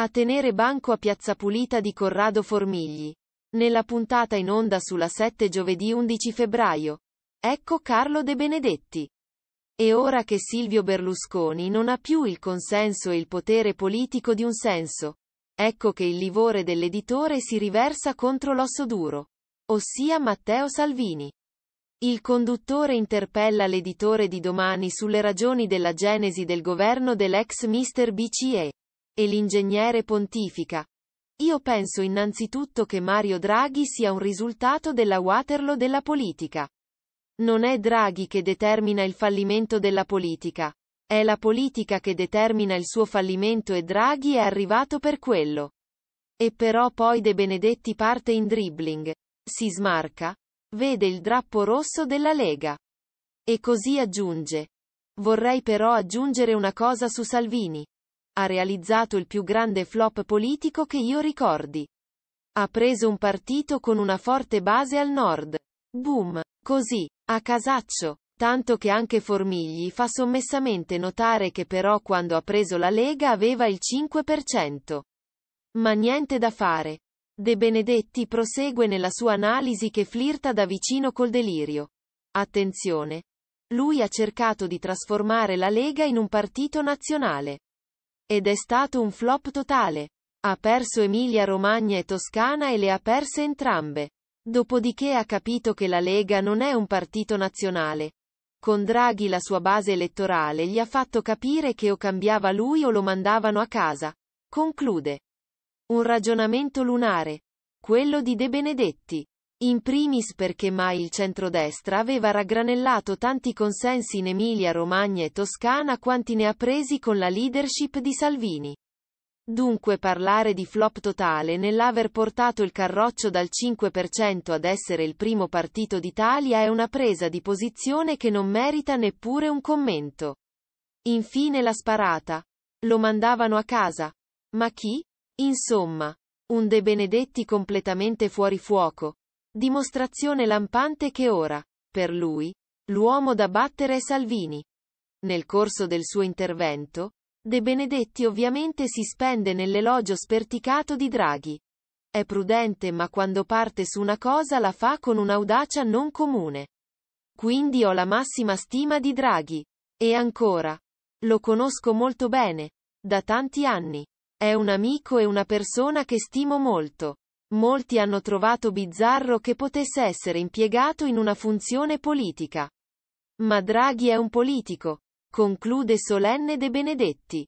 A tenere banco a Piazza Pulita di Corrado Formigli. Nella puntata in onda sulla 7 giovedì 11 febbraio. Ecco Carlo De Benedetti. E ora che Silvio Berlusconi non ha più il consenso e il potere politico di un senso. Ecco che il livore dell'editore si riversa contro l'osso duro. Ossia Matteo Salvini. Il conduttore interpella l'editore di domani sulle ragioni della genesi del governo dell'ex mister BCE. E l'ingegnere pontifica. Io penso innanzitutto che Mario Draghi sia un risultato della Waterloo della politica. Non è Draghi che determina il fallimento della politica. È la politica che determina il suo fallimento e Draghi è arrivato per quello. E però poi De Benedetti parte in dribbling. Si smarca. Vede il drappo rosso della Lega. E così aggiunge. Vorrei però aggiungere una cosa su Salvini ha realizzato il più grande flop politico che io ricordi. Ha preso un partito con una forte base al nord. Boom. Così. A casaccio. Tanto che anche Formigli fa sommessamente notare che però quando ha preso la Lega aveva il 5%. Ma niente da fare. De Benedetti prosegue nella sua analisi che flirta da vicino col delirio. Attenzione. Lui ha cercato di trasformare la Lega in un partito nazionale. Ed è stato un flop totale. Ha perso Emilia Romagna e Toscana e le ha perse entrambe. Dopodiché ha capito che la Lega non è un partito nazionale. Con Draghi la sua base elettorale gli ha fatto capire che o cambiava lui o lo mandavano a casa. Conclude. Un ragionamento lunare. Quello di De Benedetti. In primis perché mai il centrodestra aveva raggranellato tanti consensi in Emilia Romagna e Toscana quanti ne ha presi con la leadership di Salvini. Dunque parlare di flop totale nell'aver portato il carroccio dal 5% ad essere il primo partito d'Italia è una presa di posizione che non merita neppure un commento. Infine la sparata. Lo mandavano a casa. Ma chi? Insomma. Un De Benedetti completamente fuori fuoco Dimostrazione lampante che ora, per lui, l'uomo da battere è Salvini. Nel corso del suo intervento, De Benedetti ovviamente si spende nell'elogio sperticato di Draghi. È prudente ma quando parte su una cosa la fa con un'audacia non comune. Quindi ho la massima stima di Draghi. E ancora. Lo conosco molto bene. Da tanti anni. È un amico e una persona che stimo molto. Molti hanno trovato bizzarro che potesse essere impiegato in una funzione politica. Ma Draghi è un politico, conclude solenne De Benedetti.